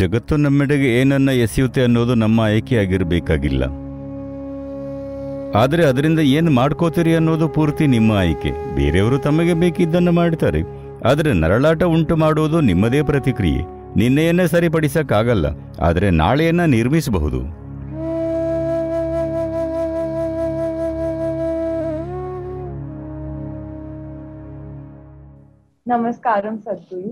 ಜಗತ್ತು ನಮ್ಮೆಡೆಗೆ ಏನನ್ನ ಎಸೆಯುತ್ತೆ ಅನ್ನೋದು ನಮ್ಮ ಆಯ್ಕೆಯಾಗಿರಬೇಕಾಗಿಲ್ಲ ಆದರೆ ಅದರಿಂದ ಏನು ಮಾಡ್ಕೋತೀರಿ ಅನ್ನೋದು ಪೂರ್ತಿ ನಿಮ್ಮ ಆಯ್ಕೆ ಬೇರೆಯವರು ತಮಗೆ ಬೇಕಿದ್ದನ್ನು ಮಾಡ್ತಾರೆ ಆದರೆ ನರಳಾಟ ಉಂಟು ಮಾಡುವುದು ನಿಮ್ಮದೇ ಪ್ರತಿಕ್ರಿಯೆ ನಿನ್ನೆಯನ್ನೇ ಸರಿಪಡಿಸಕ್ಕಾಗಲ್ಲ ಆದರೆ ನಾಳೆಯನ್ನ ನಿರ್ಮಿಸಬಹುದು ನಮಸ್ಕಾರ ಸದ್ಗುರು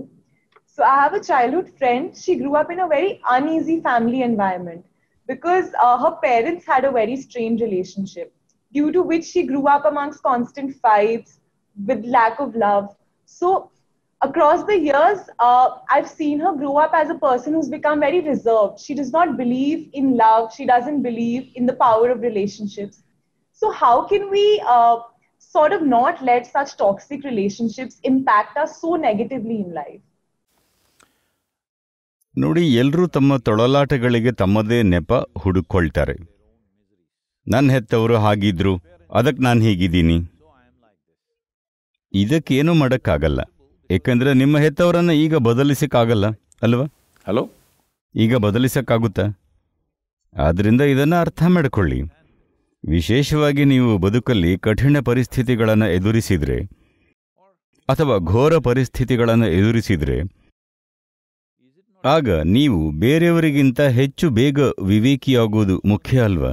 So I have a childhood friend. She grew up in a very uneasy family environment because uh, her parents had a very strained relationship, due to which she grew up amongst constant fights with lack of love. So across the years, uh, I've seen her grow up as a person who's become very reserved. She does not believe in love. She doesn't believe in the power of relationships. So how can we uh, sort of not let such toxic relationships impact us so negatively in life? ನೋಡಿ ಎಲ್ಲರೂ ತಮ್ಮ ತೊಳಲಾಟಗಳಿಗೆ ತಮ್ಮದೇ ನೆಪ ಹುಡುಕೊಳ್ತಾರೆ ನನ್ನ ಹೆತ್ತವರು ಹಾಗಿದ್ರು ಅದಕ್ಕೆ ನಾನು ಹೀಗಿದ್ದೀನಿ ಇದಕ್ಕೇನು ಮಾಡೋಕ್ಕಾಗಲ್ಲ ಏಕೆಂದರೆ ನಿಮ್ಮ ಹೆತ್ತವರನ್ನು ಈಗ ಬದಲಿಸಕ್ಕಾಗಲ್ಲ ಅಲ್ವಾ ಹಲೋ ಈಗ ಬದಲಿಸೋಕ್ಕಾಗುತ್ತಾ ಆದ್ದರಿಂದ ಇದನ್ನು ಅರ್ಥ ಮಾಡಿಕೊಳ್ಳಿ ವಿಶೇಷವಾಗಿ ನೀವು ಬದುಕಲ್ಲಿ ಕಠಿಣ ಪರಿಸ್ಥಿತಿಗಳನ್ನು ಎದುರಿಸಿದರೆ ಅಥವಾ ಘೋರ ಪರಿಸ್ಥಿತಿಗಳನ್ನು ಎದುರಿಸಿದರೆ ಆಗ ನೀವು ಬೇರೆಯವರಿಗಿಂತ ಹೆಚ್ಚು ಬೇಗ ವಿವೇಕಿಯಾಗೋದು ಮುಖ್ಯ ಅಲ್ವಾ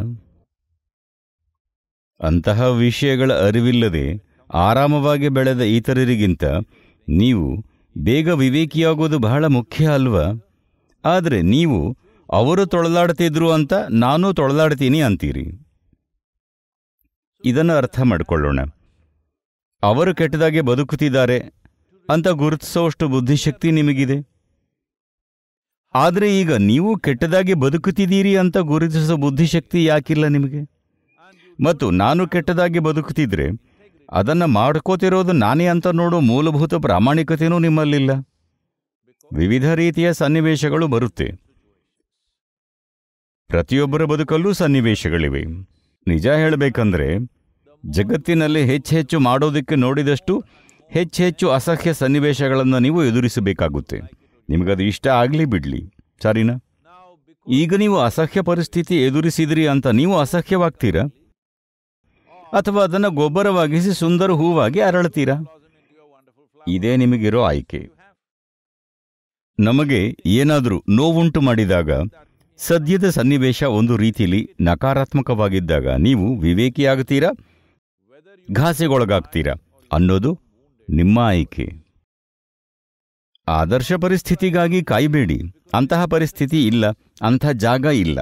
ಅಂತಹ ವಿಷಯಗಳ ಅರಿವಿಲ್ಲದೆ ಆರಾಮವಾಗಿ ಬೆಳೆದ ಇತರರಿಗಿಂತ ನೀವು ಬೇಗ ವಿವೇಕಿಯಾಗೋದು ಬಹಳ ಮುಖ್ಯ ಅಲ್ವಾ ಆದರೆ ನೀವು ಅವರು ತೊಳಲಾಡ್ತಿದ್ರು ಅಂತ ನಾನು ತೊಳಲಾಡ್ತೀನಿ ಅಂತೀರಿ ಇದನ್ನು ಅರ್ಥ ಮಾಡಿಕೊಳ್ಳೋಣ ಅವರು ಕೆಟ್ಟದಾಗೆ ಬದುಕುತ್ತಿದ್ದಾರೆ ಅಂತ ಗುರುತಿಸೋಷ್ಟು ಬುದ್ಧಿಶಕ್ತಿ ನಿಮಗಿದೆ ಆದರೆ ಈಗ ನೀವು ಕೆಟ್ಟದಾಗಿ ಬದುಕುತ್ತಿದ್ದೀರಿ ಅಂತ ಗುರುತಿಸುವ ಬುದ್ಧಿಶಕ್ತಿ ಯಾಕಿಲ್ಲ ನಿಮಗೆ ಮತ್ತು ನಾನು ಕೆಟ್ಟದಾಗಿ ಬದುಕುತ್ತಿದ್ರೆ ಅದನ್ನು ಮಾಡ್ಕೋತಿರೋದು ನಾನೇ ಅಂತ ನೋಡೋ ಮೂಲಭೂತ ಪ್ರಾಮಾಣಿಕತೆಯೂ ನಿಮ್ಮಲ್ಲಿಲ್ಲ ವಿವಿಧ ರೀತಿಯ ಸನ್ನಿವೇಶಗಳು ಬರುತ್ತೆ ಪ್ರತಿಯೊಬ್ಬರ ಬದುಕಲ್ಲೂ ಸನ್ನಿವೇಶಗಳಿವೆ ನಿಜ ಹೇಳಬೇಕಂದ್ರೆ ಜಗತ್ತಿನಲ್ಲಿ ಹೆಚ್ಚು ಮಾಡೋದಕ್ಕೆ ನೋಡಿದಷ್ಟು ಹೆಚ್ಚೆಚ್ಚು ಅಸಹ್ಯ ಸನ್ನಿವೇಶಗಳನ್ನು ನೀವು ಎದುರಿಸಬೇಕಾಗುತ್ತೆ ನಿಮಗದು ಇಷ್ಟ ಆಗಲಿ ಬಿಡಲಿ ಸರಿನಾ ಈಗ ನೀವು ಅಸಹ್ಯ ಪರಿಸ್ಥಿತಿ ಎದುರಿಸಿದ್ರಿ ಅಂತ ನೀವು ಅಸಹ್ಯವಾಗ್ತೀರಾ ಅಥವಾ ಅದನ್ನು ಗೊಬ್ಬರವಾಗಿಸಿ ಸುಂದರ ಹೂವಾಗಿ ಅರಳ್ತೀರಾ ಇದೇ ನಿಮಗಿರೋ ಆಯ್ಕೆ ನಮಗೆ ಏನಾದರೂ ನೋವುಂಟು ಮಾಡಿದಾಗ ಸದ್ಯದ ಸನ್ನಿವೇಶ ಒಂದು ರೀತಿಯಲ್ಲಿ ನಕಾರಾತ್ಮಕವಾಗಿದ್ದಾಗ ನೀವು ವಿವೇಕಿಯಾಗ್ತೀರಾ ಘಾಸೆಗೊಳಗಾಗ್ತೀರಾ ಅನ್ನೋದು ನಿಮ್ಮ ಆಯ್ಕೆ ಆದರ್ಶ ಪರಿಸ್ಥಿತಿಗಾಗಿ ಕಾಯಬೇಡಿ ಅಂತಹ ಪರಿಸ್ಥಿತಿ ಇಲ್ಲ ಅಂಥ ಜಾಗ ಇಲ್ಲ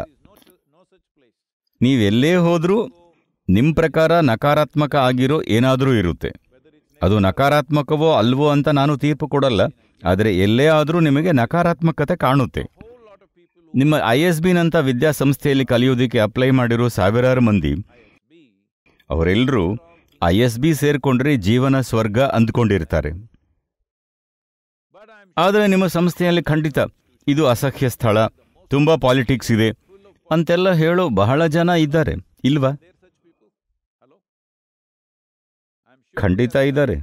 ನೀವೆಲ್ಲೇ ಹೋದರೂ ನಿಮ್ಮ ಪ್ರಕಾರ ನಕಾರಾತ್ಮಕ ಆಗಿರೋ ಏನಾದರೂ ಇರುತ್ತೆ ಅದು ನಕಾರಾತ್ಮಕವೋ ಅಲ್ವೋ ಅಂತ ನಾನು ತೀರ್ಪು ಕೊಡಲ್ಲ ಆದರೆ ಎಲ್ಲೇ ಆದರೂ ನಿಮಗೆ ನಕಾರಾತ್ಮಕತೆ ಕಾಣುತ್ತೆ ನಿಮ್ಮ ಐ ಎಸ್ ಬಿನಂಥ ವಿದ್ಯಾಸಂಸ್ಥೆಯಲ್ಲಿ ಕಲಿಯೋದಕ್ಕೆ ಅಪ್ಲೈ ಮಾಡಿರೋ ಸಾವಿರಾರು ಮಂದಿ ಅವರೆಲ್ಲರೂ ಐ ಎಸ್ ಬಿ ಸೇರಿಕೊಂಡ್ರೆ ಜೀವನ ಸ್ವರ್ಗ ಅಂದ್ಕೊಂಡಿರ್ತಾರೆ ಆದರೆ ನಿಮ್ಮ ಸಂಸ್ಥೆಯಲ್ಲಿ ಖಂಡಿತ ಇದು ಅಸಹ್ಯ ಸ್ಥಳ ತುಂಬ ಪಾಲಿಟಿಕ್ಸ್ ಇದೆ ಅಂತೆಲ್ಲ ಹೇಳೋ ಬಹಳ ಜನ ಇದ್ದಾರೆ ಇಲ್ವಾ ಖಂಡಿತ ಇದ್ದಾರೆ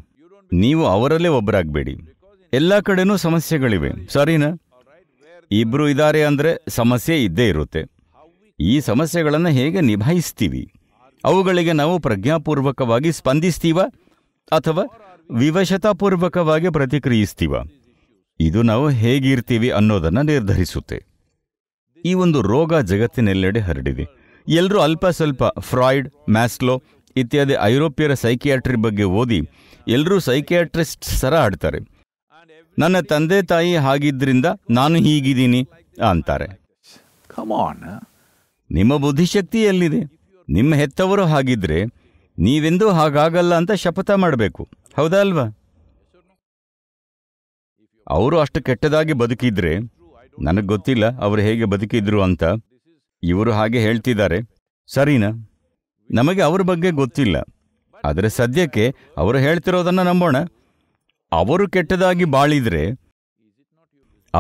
ನೀವು ಅವರಲ್ಲೇ ಒಬ್ಬರಾಗಬೇಡಿ ಎಲ್ಲ ಕಡೆನೂ ಸಮಸ್ಯೆಗಳಿವೆ ಸರಿನಾ ಇಬ್ರು ಇದ್ದಾರೆ ಅಂದರೆ ಸಮಸ್ಯೆ ಇದ್ದೇ ಇರುತ್ತೆ ಈ ಸಮಸ್ಯೆಗಳನ್ನು ಹೇಗೆ ನಿಭಾಯಿಸ್ತೀವಿ ಅವುಗಳಿಗೆ ನಾವು ಪ್ರಜ್ಞಾಪೂರ್ವಕವಾಗಿ ಸ್ಪಂದಿಸ್ತೀವ ಅಥವಾ ವಿವಶತಾಪೂರ್ವಕವಾಗಿ ಪ್ರತಿಕ್ರಿಯಿಸ್ತೀವ ಇದು ನಾವು ಹೇಗಿರ್ತೀವಿ ಅನ್ನೋದನ್ನು ನಿರ್ಧರಿಸುತ್ತೆ ಈ ಒಂದು ರೋಗ ಜಗತ್ತಿನೆಲ್ಲೆಡೆ ಹರಡಿದೆ ಎಲ್ಲರೂ ಅಲ್ಪ ಸ್ವಲ್ಪ ಫ್ರಾಯ್ಡ್ ಮ್ಯಾಸ್ಲೋ ಇತ್ಯಾದಿ ಐರೋಪ್ಯರ ಸೈಕಿಯಾಟ್ರಿ ಬಗ್ಗೆ ಓದಿ ಎಲ್ಲರೂ ಸೈಕಿಯಾಟ್ರಿಸ್ಟ್ ಸರ ಆಡ್ತಾರೆ ನನ್ನ ತಂದೆ ತಾಯಿ ಹಾಗಿದ್ರಿಂದ ನಾನು ಹೀಗಿದ್ದೀನಿ ಅಂತಾರೆ ನಿಮ್ಮ ಬುದ್ಧಿಶಕ್ತಿ ಎಲ್ಲಿದೆ ನಿಮ್ಮ ಹೆತ್ತವರು ಹಾಗಿದ್ರೆ ನೀವೆಂದೂ ಹಾಗಾಗಲ್ಲ ಅಂತ ಶಪಥ ಮಾಡಬೇಕು ಹೌದಾ ಅಲ್ವಾ ಅವರು ಅಷ್ಟು ಕೆಟ್ಟದಾಗಿ ಬದುಕಿದ್ರೆ ನನಗೆ ಗೊತ್ತಿಲ್ಲ ಅವರು ಹೇಗೆ ಬದುಕಿದ್ರು ಅಂತ ಇವರು ಹಾಗೆ ಹೇಳ್ತಿದ್ದಾರೆ ಸರಿನಾ ನಮಗೆ ಅವ್ರ ಬಗ್ಗೆ ಗೊತ್ತಿಲ್ಲ ಆದರೆ ಸದ್ಯಕ್ಕೆ ಅವರು ಹೇಳ್ತಿರೋದನ್ನು ನಂಬೋಣ ಅವರು ಕೆಟ್ಟದಾಗಿ ಬಾಳಿದ್ರೆ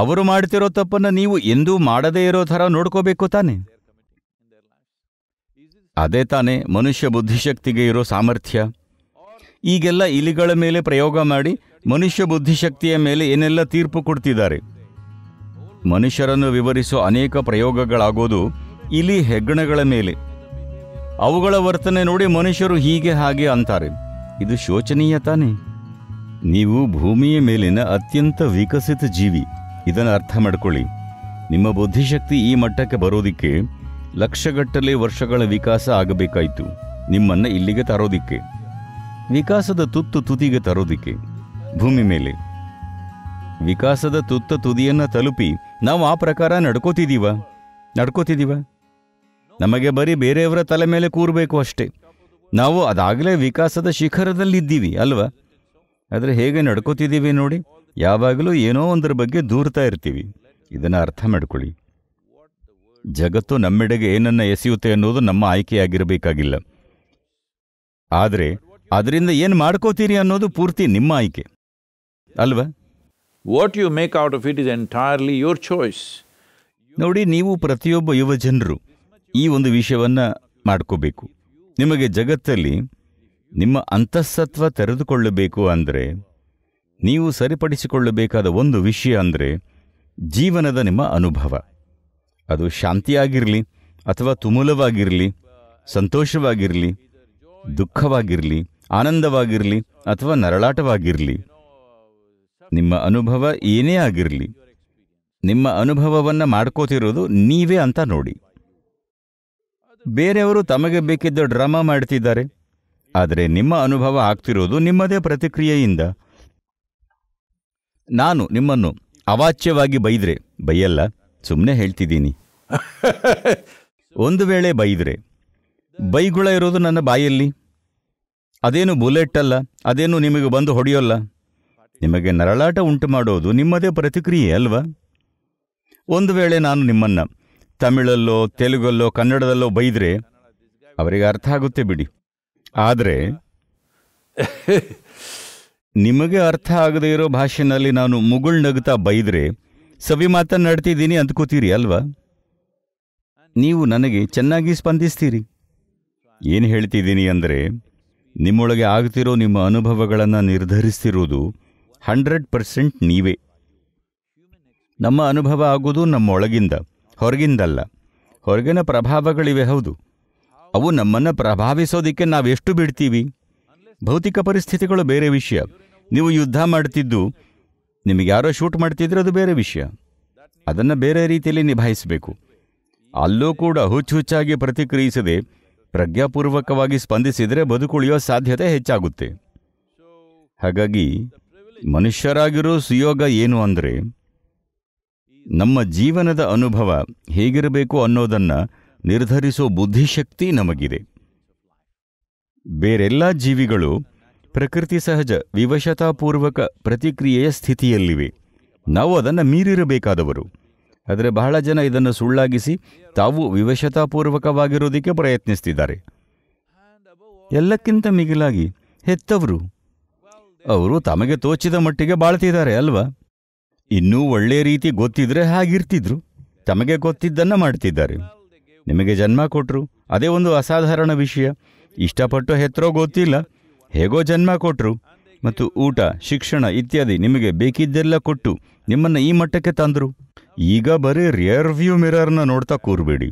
ಅವರು ಮಾಡ್ತಿರೋ ತಪ್ಪನ್ನು ನೀವು ಎಂದೂ ಮಾಡದೇ ಇರೋ ಥರ ನೋಡ್ಕೋಬೇಕು ತಾನೆ ಅದೇ ತಾನೇ ಮನುಷ್ಯ ಬುದ್ಧಿಶಕ್ತಿಗೆ ಇರೋ ಸಾಮರ್ಥ್ಯ ಈಗೆಲ್ಲ ಇಲಿಗಳ ಮೇಲೆ ಪ್ರಯೋಗ ಮಾಡಿ ಮನುಷ್ಯ ಬುದ್ಧಿಶಕ್ತಿಯ ಮೇಲೆ ಏನೆಲ್ಲ ತೀರ್ಪು ಕೊಡ್ತಿದ್ದಾರೆ ಮನುಷ್ಯರನ್ನು ವಿವರಿಸುವ ಅನೇಕ ಪ್ರಯೋಗಗಳಾಗೋದು ಇಲಿ ಹೆಗ್ಗಣಗಳ ಮೇಲೆ ಅವುಗಳ ವರ್ತನೆ ನೋಡಿ ಮನುಷ್ಯರು ಹೀಗೆ ಹಾಗೆ ಅಂತಾರೆ ಇದು ಶೋಚನೀಯ ತಾನೆ ನೀವು ಭೂಮಿಯ ಮೇಲಿನ ಅತ್ಯಂತ ವಿಕಸಿತ ಜೀವಿ ಇದನ್ನು ಅರ್ಥ ಮಾಡಿಕೊಳ್ಳಿ ನಿಮ್ಮ ಬುದ್ಧಿಶಕ್ತಿ ಈ ಮಟ್ಟಕ್ಕೆ ಬರೋದಿಕ್ಕೆ ಲಕ್ಷಗಟ್ಟಲೆ ವರ್ಷಗಳ ವಿಕಾಸ ಆಗಬೇಕಾಯಿತು ನಿಮ್ಮನ್ನು ಇಲ್ಲಿಗೆ ತರೋದಿಕ್ಕೆ ವಿಕಾಸದ ತುತ್ತು ತುದಿಗೆ ತರೋದಿಕ್ಕೆ ಭೂಮಿ ಮೇಲೆ ವಿಕಾಸದ ತುತ್ತ ತುದಿಯನ್ನು ತಲುಪಿ ನಾವು ಆ ಪ್ರಕಾರ ನಡ್ಕೋತಿದ್ದೀವ ನಡ್ಕೋತಿದ್ದೀವ ನಮಗೆ ಬರೀ ಬೇರೆಯವರ ತಲೆ ಮೇಲೆ ಕೂರಬೇಕು ಅಷ್ಟೇ ನಾವು ಅದಾಗಲೇ ವಿಕಾಸದ ಶಿಖರದಲ್ಲಿದ್ದೀವಿ ಅಲ್ವಾ ಆದರೆ ಹೇಗೆ ನಡ್ಕೋತಿದ್ದೀವಿ ನೋಡಿ ಯಾವಾಗಲೂ ಏನೋ ಒಂದರ ಬಗ್ಗೆ ದೂರ್ತಾ ಇರ್ತೀವಿ ಇದನ್ನು ಅರ್ಥ ಮಾಡ್ಕೊಳ್ಳಿ ಜಗತ್ತು ನಮ್ಮೆಡೆಗೆ ಏನನ್ನ ಎಸೆಯುತ್ತೆ ಅನ್ನೋದು ನಮ್ಮ ಆಯ್ಕೆಯಾಗಿರಬೇಕಾಗಿಲ್ಲ ಆದರೆ ಅದರಿಂದ ಏನು ಮಾಡ್ಕೋತೀರಿ ಅನ್ನೋದು ಪೂರ್ತಿ ನಿಮ್ಮ ಆಯ್ಕೆ ಅಲ್ವಾ what you make out of it is entirely your choice ನೋಡಿ ನೀವು ಪ್ರತಿಯೊಬ್ಬ ಯುವ ಜನರು ಈ ಒಂದು ವಿಷಯವನ್ನು ಮಾಡ್ಕೋಬೇಕು ನಿಮಗೆ ಜಗತ್ತಲ್ಲಿ ನಿಮ್ಮ ಅಂತಸ್ತತ್ವ ತೆರೆದುಕೊಳ್ಳಬೇಕು ಅಂದರೆ ನೀವು ಸರಿಪಡಿಸಿಕೊಳ್ಳಬೇಕಾದ ಒಂದು ವಿಷಯ ಅಂದರೆ ಜೀವನದ ನಿಮ್ಮ ಅನುಭವ ಅದು ಶಾಂತಿಯಾಗಿರಲಿ ಅಥವಾ ತುಮೂಲವಾಗಿರಲಿ ಸಂತೋಷವಾಗಿರಲಿ ದುಃಖವಾಗಿರಲಿ ಆನಂದವಾಗಿರಲಿ ಅಥವಾ ನರಳಾಟವಾಗಿರಲಿ ನಿಮ್ಮ ಅನುಭವ ಏನೇ ಆಗಿರಲಿ ನಿಮ್ಮ ಅನುಭವವನ್ನು ಮಾಡ್ಕೋತಿರೋದು ನೀವೇ ಅಂತ ನೋಡಿ ಬೇರೆಯವರು ತಮಗೆ ಬೇಕಿದ್ದ ಡ್ರಾಮಾ ಮಾಡ್ತಿದ್ದಾರೆ ಆದರೆ ನಿಮ್ಮ ಅನುಭವ ಆಗ್ತಿರೋದು ನಿಮ್ಮದೇ ಪ್ರತಿಕ್ರಿಯೆಯಿಂದ ನಾನು ನಿಮ್ಮನ್ನು ಅವಾಚ್ಯವಾಗಿ ಬೈದ್ರೆ ಬೈಯಲ್ಲ ಸುಮ್ಮನೆ ಹೇಳ್ತಿದ್ದೀನಿ ಒಂದು ವೇಳೆ ಬೈದ್ರೆ ಬೈಗುಳ ಇರೋದು ನನ್ನ ಬಾಯಲ್ಲಿ ಅದೇನು ಬುಲೆಟ್ ಅಲ್ಲ ಅದೇನು ನಿಮಗೆ ಬಂದು ಹೊಡೆಯೋಲ್ಲ ನಿಮಗೆ ನರಳಾಟ ಉಂಟು ಮಾಡೋದು ನಿಮ್ಮದೇ ಪ್ರತಿಕ್ರಿಯೆ ಅಲ್ವಾ ಒಂದು ವೇಳೆ ನಾನು ನಿಮ್ಮನ್ನು ತಮಿಳಲ್ಲೋ ತೆಲುಗಲ್ಲೋ ಕನ್ನಡದಲ್ಲೋ ಬೈದರೆ ಅವರಿಗೆ ಅರ್ಥ ಆಗುತ್ತೆ ಬಿಡಿ ಆದರೆ ನಿಮಗೆ ಅರ್ಥ ಆಗದೇ ಇರೋ ಭಾಷೆನಲ್ಲಿ ನಾನು ಮುಗುಳ್ ನಗುತ್ತಾ ಬೈದರೆ ಸವಿ ಮಾತನಾಡ್ತಿದ್ದೀನಿ ಅಂದ್ಕೋತೀರಿ ಅಲ್ವಾ ನೀವು ನನಗೆ ಚೆನ್ನಾಗಿ ಸ್ಪಂದಿಸ್ತೀರಿ ಏನು ಹೇಳ್ತಿದ್ದೀನಿ ಅಂದರೆ ನಿಮ್ಮೊಳಗೆ ಆಗ್ತಿರೋ ನಿಮ್ಮ ಅನುಭವಗಳನ್ನು ನಿರ್ಧರಿಸ್ತಿರೋದು ಹಂಡ್ರೆಡ್ ಪರ್ಸೆಂಟ್ ನೀವೇ ನಮ್ಮ ಅನುಭವ ಆಗೋದು ನಮ್ಮೊಳಗಿಂದ ಹೊರಗಿಂದಲ್ಲ ಹೊರಗಿನ ಪ್ರಭಾವಗಳಿವೆ ಹೌದು ಅವು ನಮ್ಮನ್ನು ಪ್ರಭಾವಿಸೋದಕ್ಕೆ ಎಷ್ಟು ಬಿಡ್ತೀವಿ ಭೌತಿಕ ಪರಿಸ್ಥಿತಿಗಳು ಬೇರೆ ವಿಷಯ ನೀವು ಯುದ್ಧ ಮಾಡ್ತಿದ್ದು ನಿಮಗೆ ಯಾರೋ ಶೂಟ್ ಮಾಡ್ತಿದ್ರೆ ಅದು ಬೇರೆ ವಿಷಯ ಅದನ್ನು ಬೇರೆ ರೀತಿಯಲ್ಲಿ ನಿಭಾಯಿಸಬೇಕು ಅಲ್ಲೂ ಕೂಡ ಹುಚ್ಚು ಹುಚ್ಚಾಗಿ ಪ್ರತಿಕ್ರಿಯಿಸದೆ ಪ್ರಜ್ಞಾಪೂರ್ವಕವಾಗಿ ಸ್ಪಂದಿಸಿದರೆ ಬದುಕುಳಿಯೋ ಸಾಧ್ಯತೆ ಹೆಚ್ಚಾಗುತ್ತೆ ಹಾಗಾಗಿ ಮನುಷ್ಯರಾಗಿರೋ ಸುಯೋಗ ಏನು ಅಂದರೆ ನಮ್ಮ ಜೀವನದ ಅನುಭವ ಹೇಗಿರಬೇಕು ಅನ್ನೋದನ್ನು ನಿರ್ಧರಿಸೋ ಬುದ್ಧಿಶಕ್ತಿ ನಮಗಿದೆ ಬೇರೆಲ್ಲ ಜೀವಿಗಳು ಪ್ರಕೃತಿ ಸಹಜ ವಿವಶತಾಪೂರ್ವಕ ಪ್ರತಿಕ್ರಿಯೆಯ ಸ್ಥಿತಿಯಲ್ಲಿವೆ ನಾವು ಅದನ್ನು ಮೀರಿರಬೇಕಾದವರು ಆದರೆ ಬಹಳ ಜನ ಇದನ್ನು ಸುಳ್ಳಾಗಿಸಿ ತಾವು ವಿವಶತಾಪೂರ್ವಕವಾಗಿರುವುದಕ್ಕೆ ಪ್ರಯತ್ನಿಸ್ತಿದ್ದಾರೆ ಎಲ್ಲಕ್ಕಿಂತ ಮಿಗಿಲಾಗಿ ಹೆತ್ತವರು ಅವರು ತಮಗೆ ತೋಚಿದ ಮಟ್ಟಿಗೆ ಬಾಳ್ತಿದ್ದಾರೆ ಅಲ್ವಾ ಇನ್ನೂ ಒಳ್ಳೆಯ ರೀತಿ ಗೊತ್ತಿದ್ರೆ ಹಾಗಿರ್ತಿದ್ರು ತಮಗೆ ಗೊತ್ತಿದ್ದನ್ನು ಮಾಡ್ತಿದ್ದಾರೆ ನಿಮಗೆ ಜನ್ಮ ಕೊಟ್ಟರು ಅದೇ ಒಂದು ಅಸಾಧಾರಣ ವಿಷಯ ಇಷ್ಟಪಟ್ಟು ಹೆತ್ತರೋ ಗೊತ್ತಿಲ್ಲ ಹೇಗೋ ಜನ್ಮ ಕೊಟ್ಟರು ಮತ್ತು ಊಟ ಶಿಕ್ಷಣ ಇತ್ಯಾದಿ ನಿಮಗೆ ಬೇಕಿದ್ದೆಲ್ಲ ಕೊಟ್ಟು ನಿಮ್ಮನ್ನು ಈ ಮಟ್ಟಕ್ಕೆ ತಂದರು ಈಗ ಬರೀ ರಿಯರ್ ವ್ಯೂ ಮಿರರ್ನ ನೋಡ್ತಾ ಕೂರ್ಬೇಡಿ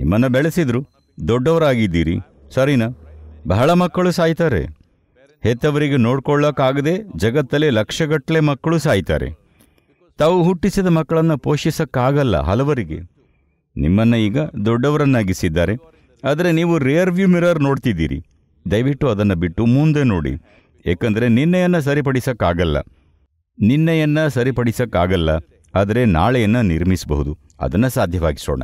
ನಿಮ್ಮನ್ನು ಬೆಳೆಸಿದ್ರು ದೊಡ್ಡವರಾಗಿದ್ದೀರಿ ಸರಿನಾ ಬಹಳ ಮಕ್ಕಳು ಸಾಯ್ತಾರೆ ಹೆತ್ತವರಿಗೆ ನೋಡ್ಕೊಳ್ಳೋಕ್ಕಾಗದೆ ಜಗತ್ತಲ್ಲೇ ಲಕ್ಷಗಟ್ಟಲೆ ಮಕ್ಕಳು ಸಾಯ್ತಾರೆ ತಾವು ಹುಟ್ಟಿಸಿದ ಮಕ್ಕಳನ್ನು ಪೋಷಿಸೋಕ್ಕಾಗಲ್ಲ ಹಲವರಿಗೆ ನಿಮ್ಮನ್ನು ಈಗ ದೊಡ್ಡವರನ್ನಾಗಿಸಿದ್ದಾರೆ ಆದರೆ ನೀವು ರಿಯರ್ ವ್ಯೂ ಮಿರರ್ ನೋಡ್ತಿದ್ದೀರಿ ದಯವಿಟ್ಟು ಅದನ್ನು ಬಿಟ್ಟು ಮುಂದೆ ನೋಡಿ ಏಕೆಂದರೆ ನಿನ್ನೆಯನ್ನು ಸರಿಪಡಿಸೋಕ್ಕಾಗಲ್ಲ ನಿನ್ನೆಯನ್ನು ಸರಿಪಡಿಸೋಕ್ಕಾಗಲ್ಲ ಆದರೆ ನಾಳೆಯನ್ನು ನಿರ್ಮಿಸಬಹುದು ಅದನ್ನು ಸಾಧ್ಯವಾಗಿಸೋಣ